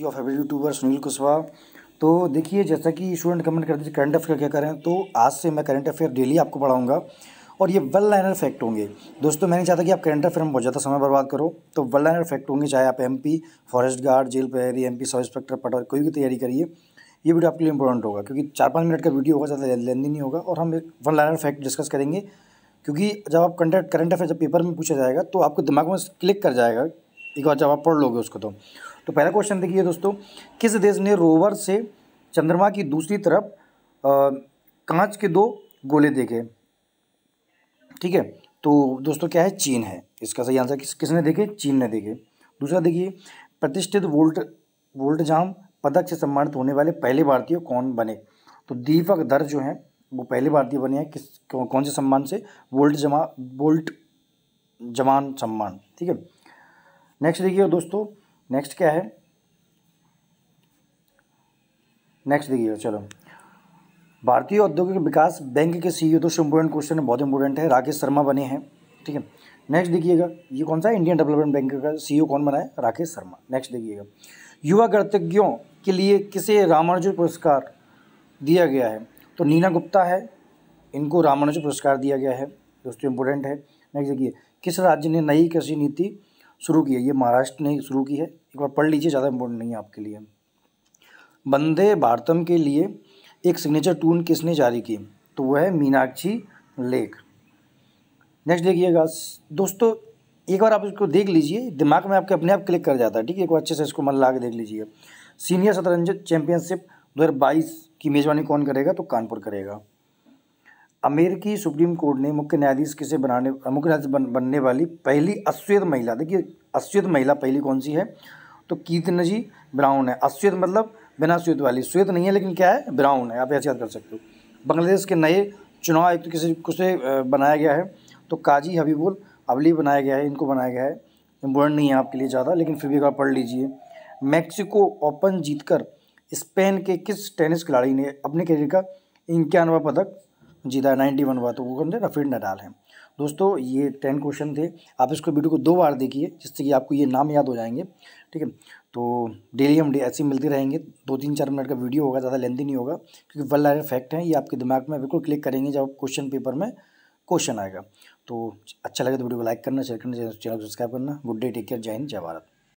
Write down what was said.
your favourite YouTuber Sunil Kushwaha तो देखिए जैसा कि स्टूडेंट कमेंट कर दीजिए करंट अफेयर क्या करें तो आज से मैं करंट अफेयर डेली आपको पढ़ाऊंगा और ये वेल लाइनर फैक्ट होंगे दोस्तों मैं नहीं चाहता कि आप करंट अफेयर में बहुत ज़्यादा समय बर्बाद करो तो वेल लाइनर फैक्ट होंगे चाहे आप MP forest guard jail M P sub inspector पटर कोई भी तैयारी करिए ये वीडियो आपके लिए इंपॉर्टेंट होगा क्योंकि चार पाँच मिनट का वीडियो होगा ज़्यादा लेंदी नहीं होगा और हम एक वन लाइनर फैक्ट डिस्कस करेंगे क्योंकि जब आप कंटेक्ट करंट अफेयर जब पेपर में पूछा जाएगा तो आपको दिमाग में क्लिक कर जाएगा एक बार जब आप पढ़ लोगे उसको तो तो पहला क्वेश्चन देखिए दोस्तों किस देश ने रोवर से चंद्रमा की दूसरी तरफ कांच के दो गोले देखे ठीक है तो दोस्तों क्या है चीन है इसका सही आंसर किस किसने देखे चीन ने देखे दूसरा देखिए प्रतिष्ठित वोल्ट वोल्ट जाम पदक से सम्मानित होने वाले पहले भारतीय कौन बने तो दीपक धर जो हैं वो पहले भारतीय बने हैं किस कौन से सम्मान से वोल्ट जमा वोल्ट जमान सम्मान ठीक है नेक्स्ट देखिए दोस्तों नेक्स्ट क्या है नेक्स्ट देखिए चलो भारतीय औद्योगिक विकास बैंक के सीईओ e तो इंपोर्टेंट क्वेश्चन बहुत इंपॉर्टेंट है राकेश शर्मा बने हैं ठीक है नेक्स्ट देखिएगा ये कौन सा इंडियन डेवलपमेंट बैंक का सीईओ e कौन बना है राकेश शर्मा नेक्स्ट देखिएगा युवा गणतज्ञों के लिए किसे रामानुजन पुरस्कार दिया गया है तो नीना गुप्ता है इनको रामानुजन पुरस्कार दिया गया है दोस्तों इम्पोर्टेंट है नेक्स्ट देखिए किस राज्य ने नई कृषि नीति शुरू की है ये महाराष्ट्र ने शुरू की है एक बार पढ़ लीजिए ज़्यादा इम्पोर्टेंट नहीं है आपके लिए वंदे भारतम के लिए एक सिग्नेचर टून किसने जारी की तो वह है मीनाक्षी लेख नेक्स्ट देखिएगा दोस्तों एक बार आप इसको देख लीजिए दिमाग में आपके अपने आप क्लिक कर जाता है ठीक है एक बार अच्छे से इसको मन ला के देख लीजिए सीनियर शतरंज चैंपियनशिप बाईस की मेज़बानी कौन करेगा तो कानपुर करेगा अमेरिकी सुप्रीम कोर्ट ने मुख्य न्यायाधीश किसे बनाने मुख्य न्यायाधीश बन, बनने वाली पहली अश्वेत महिला देखिए अश्वेत महिला पहली कौन सी है तो कीर्तनजी ब्राउन है अश्वेत मतलब बिना श्वेत वाली श्वेत नहीं है लेकिन क्या है ब्राउन है आप ऐसे याद कर सकते हो बांग्लादेश के नए चुनाव आयुक्त तो किसे किसे बनाया गया है तो काजी हबीबुल अवली बनाया गया है इनको बनाया गया है इम्पोर्टेंट नहीं है आपके लिए ज़्यादा लेकिन फिर भी आप पढ़ लीजिए मैक्सिको ओपन जीतकर स्पेन के किस टेनिस खिलाड़ी ने अपने करियर का इक्यानवा पदक जीता है नाइन्टी वन हुआ तो वो कौन थे रफीड नडाल हैं दोस्तों ये टेन क्वेश्चन थे आप इसको वीडियो को दो बार देखिए जिससे कि आपको ये नाम याद हो जाएंगे ठीक है तो डेली हम डे ऐसे मिलते रहेंगे दो तीन चार मिनट का वीडियो होगा ज़्यादा लेंदी नहीं होगा क्योंकि वेल लाइड फैक्ट हैं ये आपके दिमाग में बिल्कुल क्लिक करेंगे जब क्वेश्चन पेपर में क्वेश्चन आएगा तो अच्छा लगे तो वीडियो को लाइक करना शेयर करना चैनल को सब्सक्राइब करना गुड डे टेक केयर जय हिंद जय भारत